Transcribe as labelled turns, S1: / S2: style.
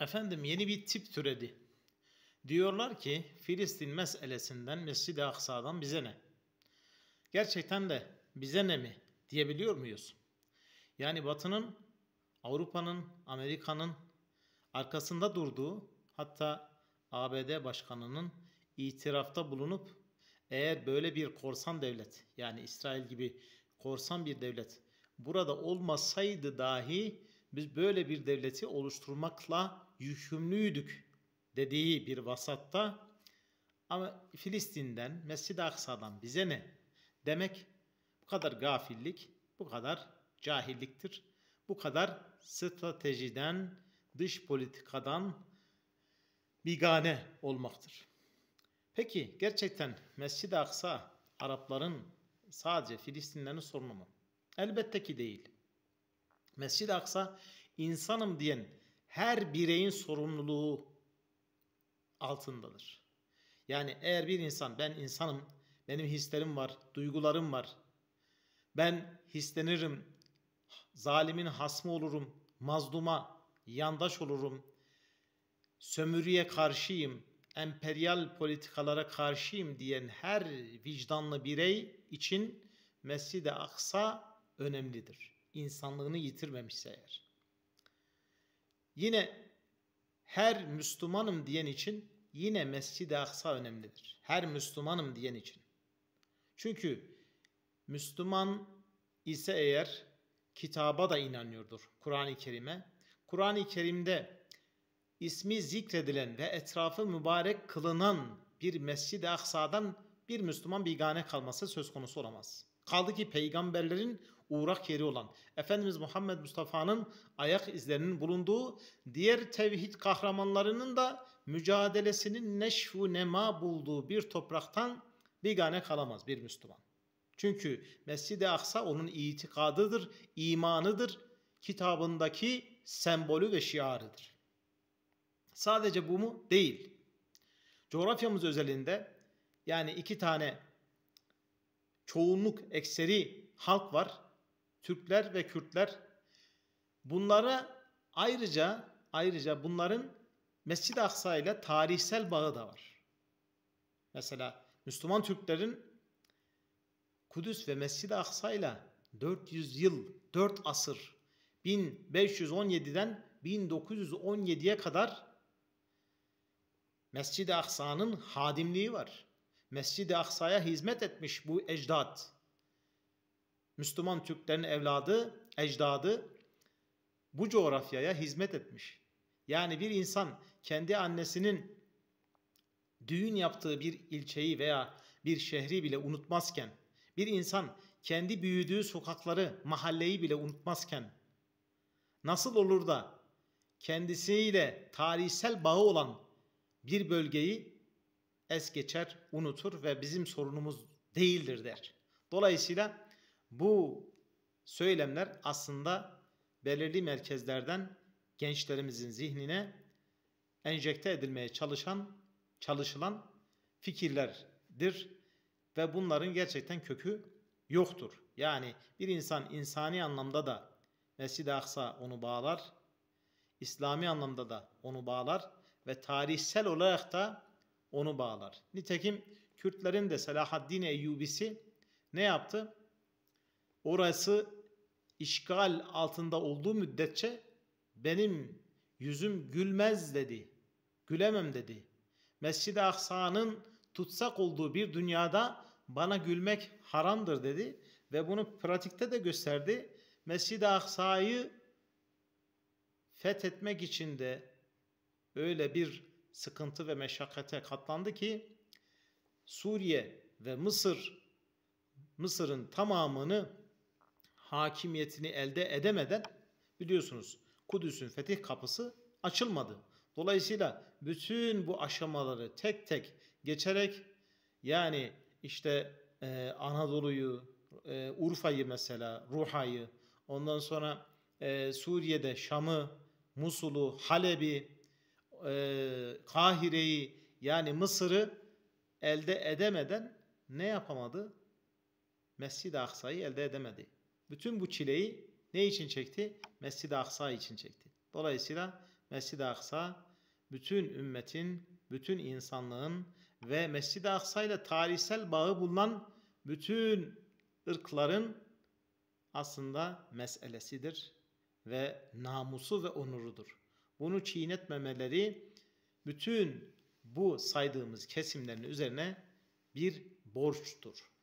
S1: Efendim yeni bir tip türedi. Diyorlar ki Filistin meselesinden Mescid-i Aksa'dan bize ne? Gerçekten de bize ne mi diyebiliyor muyuz? Yani Batı'nın, Avrupa'nın, Amerika'nın arkasında durduğu hatta ABD başkanının itirafta bulunup eğer böyle bir korsan devlet yani İsrail gibi korsan bir devlet burada olmasaydı dahi biz böyle bir devleti oluşturmakla yükümlüydük dediği bir vasatta ama Filistin'den, Mescid-i Aksa'dan bize ne demek bu kadar gafillik, bu kadar cahilliktir. Bu kadar stratejiden, dış politikadan bigane olmaktır. Peki gerçekten Mescid-i Aksa Arapların sadece Filistinlerin sorunu mu? Elbette ki değil. Mescid-i Aksa insanım diyen her bireyin sorumluluğu altındadır. Yani eğer bir insan ben insanım, benim hislerim var, duygularım var. Ben hislenirim, zalimin hasmı olurum, mazluma yandaş olurum. Sömürüye karşıyım, emperyal politikalara karşıyım diyen her vicdanlı birey için Mescid-i Aksa önemlidir insanlığını yitirmemişse eğer. Yine her Müslümanım diyen için yine Mescid-i Aksa önemlidir. Her Müslümanım diyen için. Çünkü Müslüman ise eğer kitaba da inanıyordur. Kur'an-ı Kerim'e. Kur'an-ı Kerim'de ismi zikredilen ve etrafı mübarek kılınan bir Mescid-i Aksa'dan bir Müslüman bigane kalması söz konusu olamaz. Kaldı ki peygamberlerin uğrak yeri olan Efendimiz Muhammed Mustafa'nın ayak izlerinin bulunduğu diğer tevhid kahramanlarının da mücadelesinin neşvu nema bulduğu bir topraktan bir gane kalamaz bir Müslüman. Çünkü Mescid-i Aksa onun itikadıdır, imanıdır, kitabındaki sembolü ve şiarıdır. Sadece bu mu? Değil. Coğrafyamız özelinde yani iki tane çoğunluk, ekseri halk var. Türkler ve Kürtler. Bunlara ayrıca ayrıca bunların Mescid-i Aksa ile tarihsel bağı da var. Mesela Müslüman Türklerin Kudüs ve Mescid-i Aksa ile 400 yıl, 4 asır 1517'den 1917'ye kadar Mescid-i Aksa'nın hadimliği var. Mescid-i Aksa'ya hizmet etmiş bu ecdat. Müslüman Türklerin evladı, ecdadı bu coğrafyaya hizmet etmiş. Yani bir insan kendi annesinin düğün yaptığı bir ilçeyi veya bir şehri bile unutmazken, bir insan kendi büyüdüğü sokakları, mahalleyi bile unutmazken nasıl olur da kendisiyle tarihsel bağı olan bir bölgeyi es geçer, unutur ve bizim sorunumuz değildir der. Dolayısıyla bu söylemler aslında belirli merkezlerden gençlerimizin zihnine enjekte edilmeye çalışan, çalışılan fikirlerdir ve bunların gerçekten kökü yoktur. Yani bir insan insani anlamda da Mescid-i Aksa onu bağlar, İslami anlamda da onu bağlar ve tarihsel olarak da onu bağlar. Nitekim Kürtlerin de Selahaddin Eyyubisi ne yaptı? Orası işgal altında olduğu müddetçe benim yüzüm gülmez dedi. Gülemem dedi. Mescid-i Aksa'nın tutsak olduğu bir dünyada bana gülmek haramdır dedi ve bunu pratikte de gösterdi. Mescid-i Aksa'yı fethetmek için de öyle bir sıkıntı ve meşakkate katlandı ki Suriye ve Mısır Mısır'ın tamamını hakimiyetini elde edemeden biliyorsunuz Kudüs'ün fetih kapısı açılmadı. Dolayısıyla bütün bu aşamaları tek tek geçerek yani işte e, Anadolu'yu, e, Urfa'yı mesela, Ruha'yı, ondan sonra e, Suriye'de Şam'ı, Musul'u, Halep'i, e, Kahire'yi yani Mısır'ı elde edemeden ne yapamadı? Mescid-i Aksa'yı elde edemedi. Bütün bu çileyi ne için çekti? Mescid-i Aksa için çekti. Dolayısıyla Mescid-i Aksa bütün ümmetin, bütün insanlığın ve Mescid-i Aksa ile tarihsel bağı bulunan bütün ırkların aslında meselesidir ve namusu ve onurudur bunu çiğnetmemeleri bütün bu saydığımız kesimlerin üzerine bir borçtur.